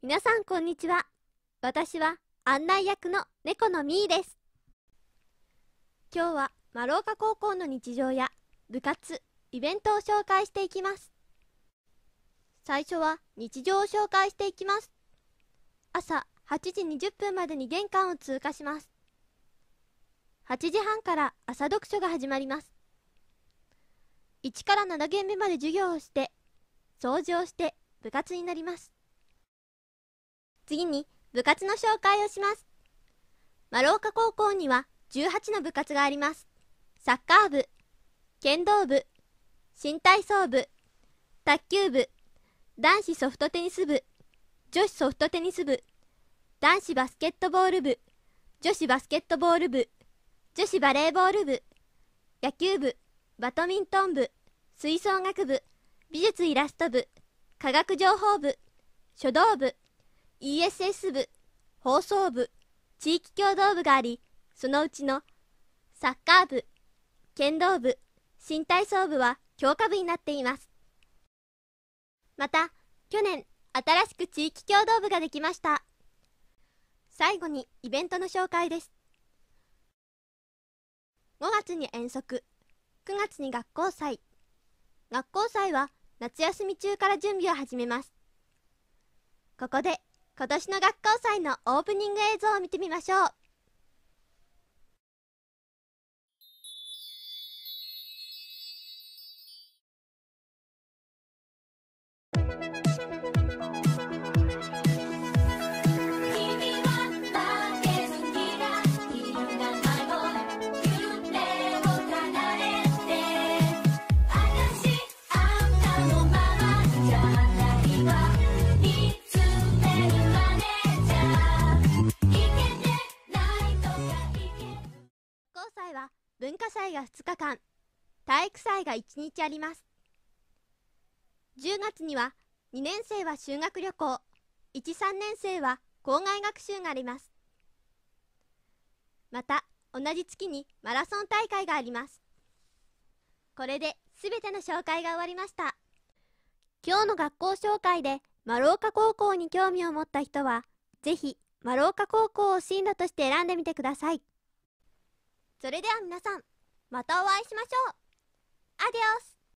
皆さんこんにちは私は案内役の猫のみーです今日は丸岡高校の日常や部活イベントを紹介していきます最初は日常を紹介していきます朝8時20分までに玄関を通過します8時半から朝読書が始まります1から7限目まで授業をして掃除をして部活になります次に部活の紹介をします。丸岡高校には18の部活があります。サッカー部、剣道部、新体操部、卓球部、男子ソフトテニス部、女子ソフトテニス部、男子バスケットボール部、女子バスケットボール部、女子バレーボール部、野球部、バドミントン部、吹奏楽部、美術イラスト部、科学情報部、書道部、ESS 部、放送部、地域協同部があり、そのうちのサッカー部、剣道部、新体操部は強化部になっています。また、去年、新しく地域協同部ができました。最後にイベントの紹介です。5月に遠足、9月に学校祭。学校祭は夏休み中から準備を始めます。ここで今年の学校祭のオープニング映像を見てみましょう。文化祭が2日間、体育祭が1日あります。10月には2年生は修学旅行、1、3年生は校外学習があります。また、同じ月にマラソン大会があります。これで全ての紹介が終わりました。今日の学校紹介で丸岡高校に興味を持った人は、是非丸岡高校を進路として選んでみてください。それでは皆さん、またお会いしましょう。アディオス